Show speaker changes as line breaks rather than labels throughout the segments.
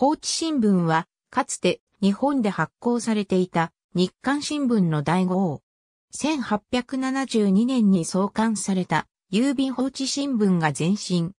放置新聞は、かつて日本で発行されていた日刊新聞の第5号。1872年に創刊された郵便放置新聞が前身。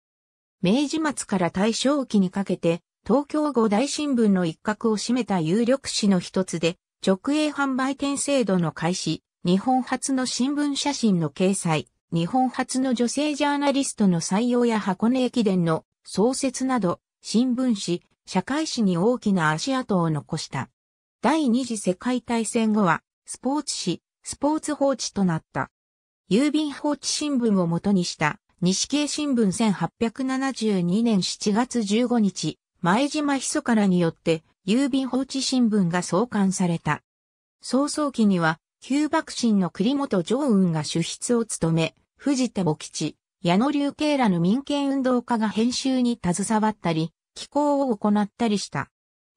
明治末から大正期にかけて、東京五大新聞の一角を占めた有力紙の一つで、直営販売店制度の開始、日本初の新聞写真の掲載、日本初の女性ジャーナリストの採用や箱根駅伝の創設など、新聞紙、社会史に大きな足跡を残した。第二次世界大戦後は、スポーツ史、スポーツ放置となった。郵便放置新聞を元にした、西京新聞1872年7月15日、前島ひそからによって、郵便放置新聞が創刊された。早々期には、旧幕臣の栗本常雲が主筆を務め、藤田母吉、矢野流慶らの民権運動家が編集に携わったり、寄港を行ったりした。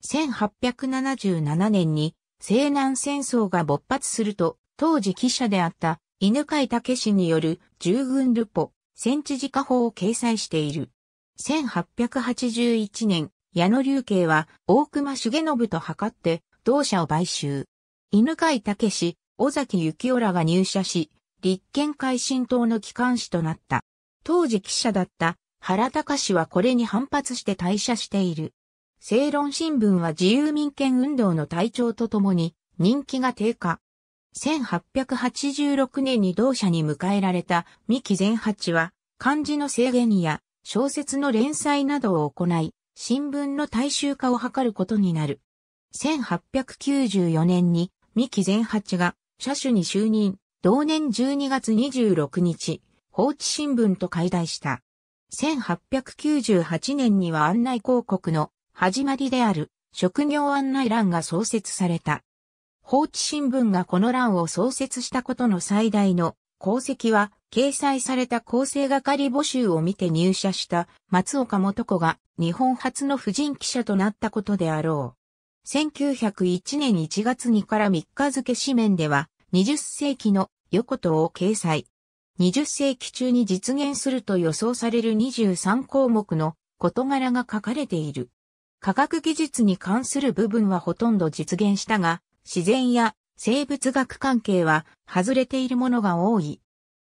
1877年に西南戦争が勃発すると、当時記者であった犬飼武氏による従軍ルポ、戦地自家法を掲載している。1881年、矢野隆慶は大隈重信と図って同社を買収。犬飼武氏、尾崎幸夫らが入社し、立憲改進党の機関士となった。当時記者だった原隆氏はこれに反発して退社している。正論新聞は自由民権運動の体調とともに人気が低下。1886年に同社に迎えられた三木善八は漢字の制限や小説の連載などを行い、新聞の大衆化を図ることになる。1894年に三木善八が社主に就任、同年12月26日、放置新聞と解題した。1898年には案内広告の始まりである職業案内欄が創設された。放置新聞がこの欄を創設したことの最大の功績は、掲載された構成係募集を見て入社した松岡元子が日本初の婦人記者となったことであろう。1901年1月2から3日付紙面では、20世紀の横戸を掲載。20世紀中に実現すると予想される23項目の事柄が書かれている。科学技術に関する部分はほとんど実現したが、自然や生物学関係は外れているものが多い。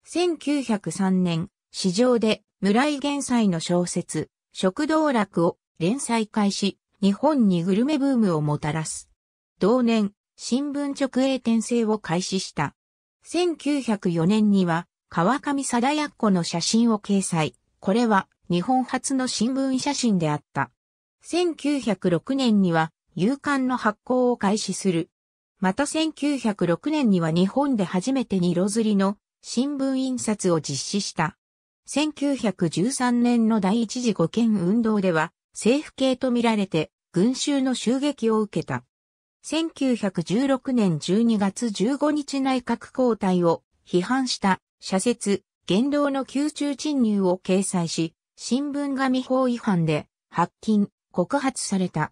1903年、市場で村井玄斎の小説、食道楽を連載開始、日本にグルメブームをもたらす。同年、新聞直営転生を開始した。1904年には、川上貞奴の写真を掲載。これは日本初の新聞写真であった。1906年には、勇敢の発行を開始する。また1906年には日本で初めてに色刷りの新聞印刷を実施した。1913年の第一次五憲運動では政府系と見られて群衆の襲撃を受けた。1916年12月15日内閣交代を批判した社説、言動の宮中侵入を掲載し、新聞紙法違反で発禁、告発された。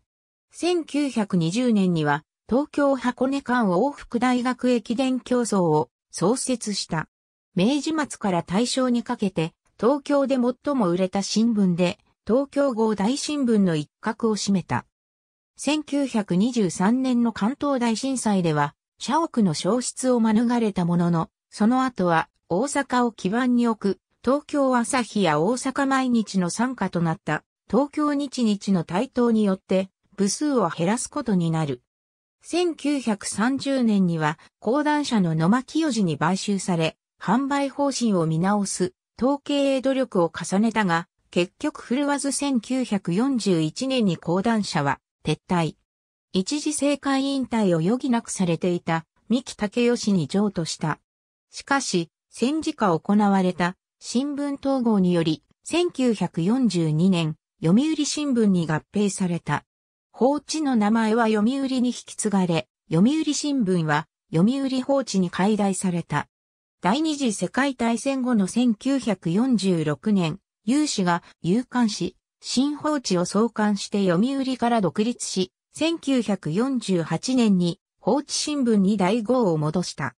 1920年には東京箱根間往復大学駅伝競争を創設した。明治末から大正にかけて東京で最も売れた新聞で東京号大新聞の一角を占めた。1923年の関東大震災では社屋の消失を免れたものの、その後は大阪を基盤に置く、東京朝日や大阪毎日の参加となった、東京日日の台頭によって、部数を減らすことになる。1930年には、講談社の野間清治に買収され、販売方針を見直す、統計へ努力を重ねたが、結局振るわず1941年に講談社は撤退。一時政界引退を余儀なくされていた三木武義に譲渡した。しかし、戦時下行われた新聞統合により、1942年、読売新聞に合併された。放置の名前は読売に引き継がれ、読売新聞は読売放置に解体された。第二次世界大戦後の1946年、有志が有刊誌、新放置を創刊して読売から独立し、1948年に放置新聞に大号を戻した。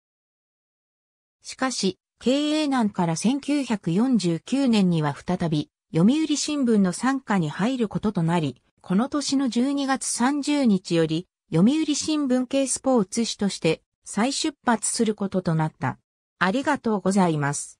しかし、経営難から1949年には再び、読売新聞の傘下に入ることとなり、この年の12月30日より、読売新聞系スポーツ紙として再出発することとなった。ありがとうございます。